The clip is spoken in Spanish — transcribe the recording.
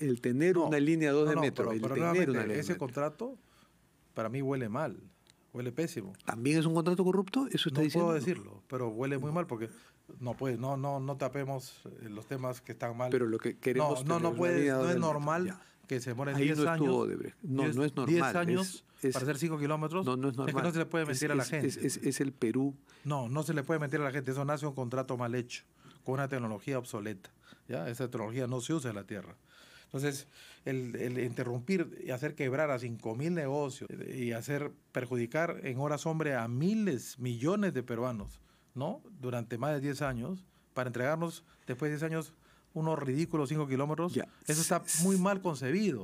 el tener una línea 2 de metro. ese contrato para mí huele mal, huele pésimo. ¿También es un contrato corrupto? Eso está no diciendo. puedo decirlo, pero huele muy mal porque no pues no no no tapemos eh, los temas que están mal. Pero lo que queremos no no no puede, no es normal que se demoren 10 años. no, no es normal. 10 años para hacer 5 kilómetros. No, no es normal. no se le puede mentir a la gente. Es, el Perú. No, no se le puede mentir a la gente. Eso nace un contrato mal hecho, con una tecnología obsoleta. ¿ya? Esa tecnología no se usa en la tierra. Entonces, el, interrumpir y hacer quebrar a 5.000 mil negocios y hacer perjudicar en horas hombre a miles, millones de peruanos, ¿no? Durante más de 10 años, para entregarnos después de 10 años unos ridículos 5 kilómetros, eso está muy mal concebido.